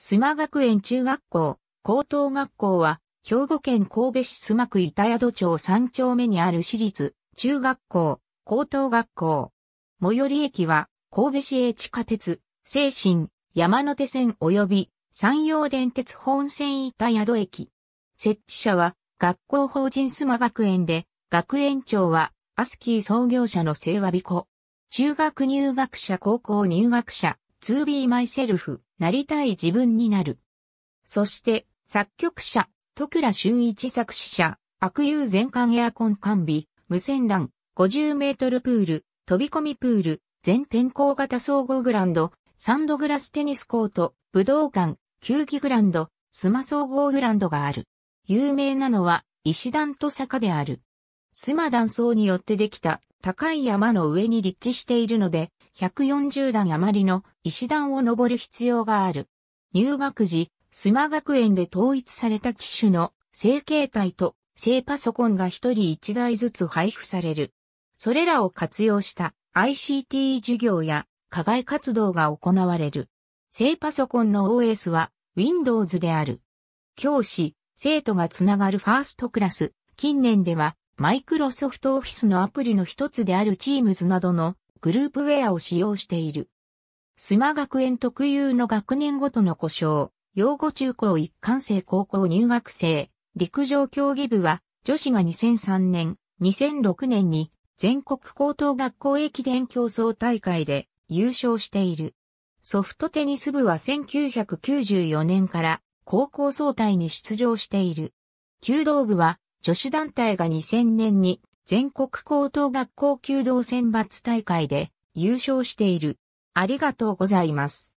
須磨学園中学校、高等学校は、兵庫県神戸市須磨区板宿町三丁目にある私立、中学校、高等学校。最寄り駅は、神戸市営地下鉄、静新、山手線及び、山陽電鉄本線板宿駅。設置者は、学校法人須磨学園で、学園長は、アスキー創業者の清和美子。中学入学者高校入学者、to be myself なりたい自分になる。そして、作曲者、徳良俊一作詞者、悪友全館エアコン完備、無線 LAN、50メートルプール、飛び込みプール、全天候型総合グランド、サンドグラステニスコート、武道館、球技グランド、スマ総合グランドがある。有名なのは、石段と坂である。スマ断層によってできた高い山の上に立地しているので、140段余りの石段を登る必要がある。入学時、須磨学園で統一された機種の正形態と正パソコンが一人一台ずつ配布される。それらを活用した ICT 授業や課外活動が行われる。正パソコンの OS は Windows である。教師、生徒がつながるファーストクラス。近年ではマイクロソフトオフィスのアプリの一つである Teams などのグループウェアを使用している。須磨学園特有の学年ごとの故障、養護中高一貫生高校入学生、陸上競技部は、女子が2003年、2006年に全国高等学校駅伝競争大会で優勝している。ソフトテニス部は1994年から高校総体に出場している。弓道部は女子団体が2000年に全国高等学校弓道選抜大会で優勝している。ありがとうございます。